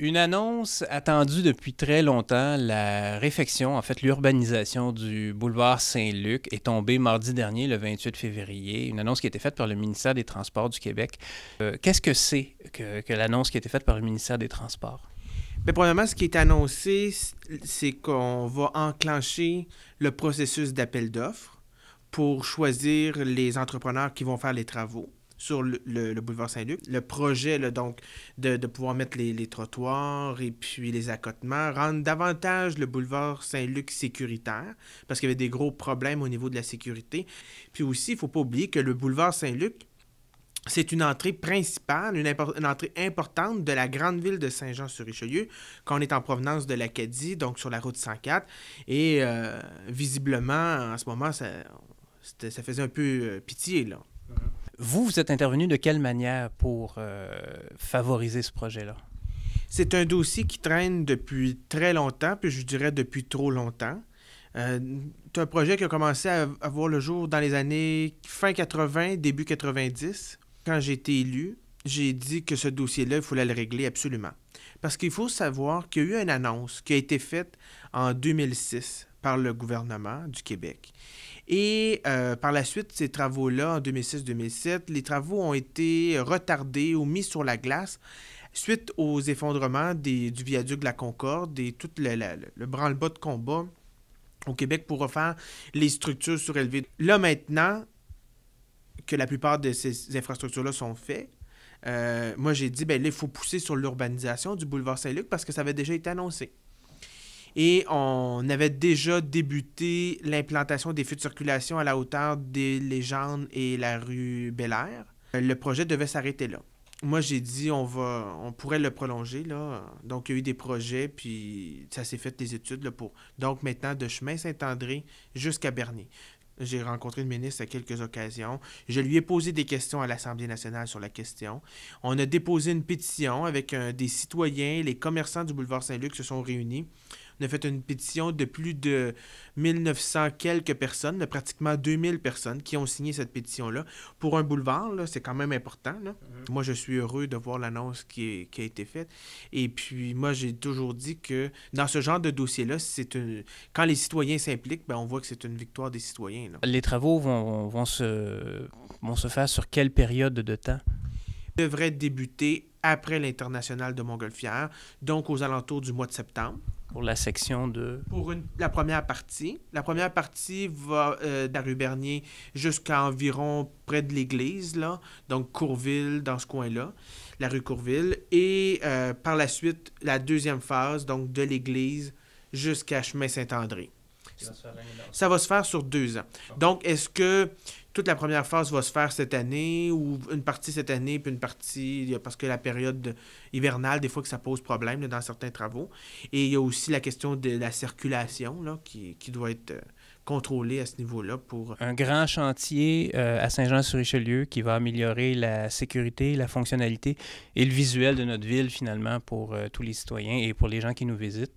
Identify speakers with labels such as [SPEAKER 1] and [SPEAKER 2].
[SPEAKER 1] Une annonce attendue depuis très longtemps, la réfection, en fait l'urbanisation du boulevard Saint-Luc est tombée mardi dernier, le 28 février. Une annonce qui a été faite par le ministère des Transports du Québec. Euh, qu'est-ce que c'est que, l'annonce qui a été faite par le ministère des Transports? Bien, premièrement, ce qui est annoncé, c'est qu'on va
[SPEAKER 2] enclencher le processus d'appel d'offres pour choisir les entrepreneurs qui vont faire les travaux sur le, boulevard Saint-Luc. Le projet, donc, de, pouvoir mettre les, trottoirs et puis les accotements, rendre davantage le boulevard Saint-Luc sécuritaire, parce qu'il y avait des gros problèmes au niveau de la sécurité. Puis aussi, il ne faut pas oublier que le boulevard Saint-Luc, c'est une entrée principale, une, entrée importante de la grande ville de Saint-Jean-sur-Richelieu, quand on est en provenance de l'Acadie, donc sur la route 104. Et euh, visiblement, en ce moment, ça, ça faisait un peu euh, pitié,
[SPEAKER 1] là. Vous, vous êtes intervenu de quelle manière pour euh, favoriser ce projet-là? C'est un dossier qui traîne depuis très longtemps, puis je dirais depuis trop
[SPEAKER 2] longtemps. Euh, c'est un projet qui a commencé à, avoir le jour dans les années fin 80, début 90. Quand j'ai été élu, j'ai dit que ce dossier-là, il fallait le régler absolument. Parce qu'il faut savoir qu'il y a eu une annonce qui a été faite en 2006 par le gouvernement du Québec. Et euh, par la suite, ces travaux-là, en 2006-2007, les travaux ont été retardés ou mis sur la glace suite aux effondrements du viaduc de la Concorde et tout le, le, branle-bas de combat au Québec pour refaire les structures surélevées. Là maintenant que la plupart de ces infrastructures-là sont faites, euh, moi j'ai dit, ben là, il faut pousser sur l'urbanisation du boulevard Saint-Luc parce que ça avait déjà été annoncé. Et on avait déjà débuté l'implantation des feux de circulation à la hauteur des Légendes et la rue Bel Le projet devait s'arrêter là. Moi, j'ai dit, on va, on pourrait le prolonger, là. Donc, il y a eu des projets, puis ça s'est fait des études, là, pour... Donc, maintenant, de chemin Saint-André jusqu'à Bernier. J'ai rencontré le ministre à quelques occasions. Je lui ai posé des questions à l'Assemblée nationale sur la question. On a déposé une pétition avec euh, des citoyens. Les commerçants du boulevard Saint-Luc se sont réunis. On fait une pétition de plus de 1900 quelques personnes, de pratiquement 2000 personnes qui ont signé cette pétition-là. Pour un boulevard, c'est quand même important. Mhm. Moi, je suis heureux de voir l'annonce qui, a été faite. Et puis, moi, j'ai toujours dit que dans ce genre de dossier-là, c'est une... quand les citoyens s'impliquent, ben, on voit que c'est une victoire des citoyens.
[SPEAKER 1] Les travaux vont, se... vont se faire sur quelle période de temps?
[SPEAKER 2] devrait débuter après l'international de Montgolfière, donc aux alentours du mois de septembre. Pour la section de... Pour une, la première partie. La première partie va euh, de rue Bernier jusqu'à environ près de l'église, là, donc Courville, dans ce coin-là, la rue Courville. Et euh, par la suite, la deuxième phase, donc de l'église jusqu'à Chemin Saint-André. Ça va se faire sur deux ans. Ah. Donc, est-ce que toute la première phase va se faire cette année ou une partie cette année, puis une partie parce que la période hivernale, des fois que ça pose problème dans certains travaux. Et il y a aussi la question de la circulation qui, doit être euh, contrôlée à ce niveau-là pour... Euh, Un grand
[SPEAKER 1] chantier euh, à Saint-Jean-sur-Richelieu qui va améliorer la sécurité, la fonctionnalité et le visuel de notre ville finalement pour tous les citoyens et pour les gens qui nous visitent.